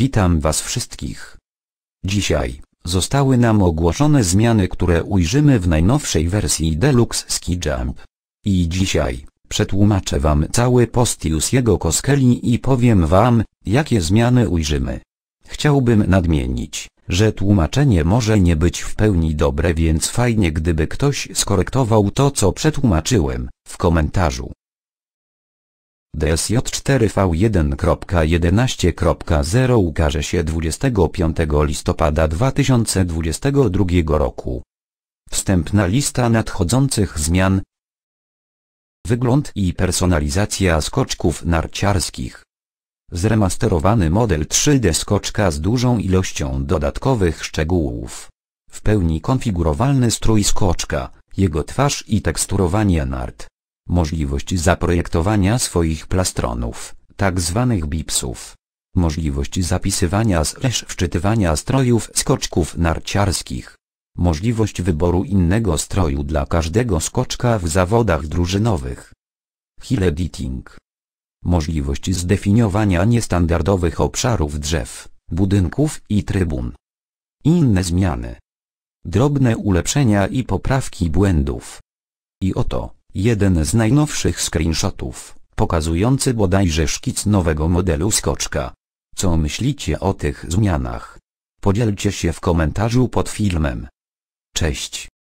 Witam Was wszystkich. Dzisiaj, zostały nam ogłoszone zmiany które ujrzymy w najnowszej wersji Deluxe Ski Jump. I dzisiaj, przetłumaczę Wam cały postius jego Koskeli i powiem Wam, jakie zmiany ujrzymy. Chciałbym nadmienić, że tłumaczenie może nie być w pełni dobre więc fajnie gdyby ktoś skorektował to co przetłumaczyłem, w komentarzu. DSJ4V1.11.0 ukaże się 25 listopada 2022 roku. Wstępna lista nadchodzących zmian Wygląd i personalizacja skoczków narciarskich Zremasterowany model 3D skoczka z dużą ilością dodatkowych szczegółów. W pełni konfigurowalny strój skoczka, jego twarz i teksturowanie nart. Możliwość zaprojektowania swoich plastronów, tak zwanych bipsów. Możliwość zapisywania slash wczytywania strojów skoczków narciarskich. Możliwość wyboru innego stroju dla każdego skoczka w zawodach drużynowych. Hill editing. Możliwość zdefiniowania niestandardowych obszarów drzew, budynków i trybun. Inne zmiany. Drobne ulepszenia i poprawki błędów. I oto. Jeden z najnowszych screenshotów, pokazujący bodajże szkic nowego modelu skoczka. Co myślicie o tych zmianach? Podzielcie się w komentarzu pod filmem. Cześć.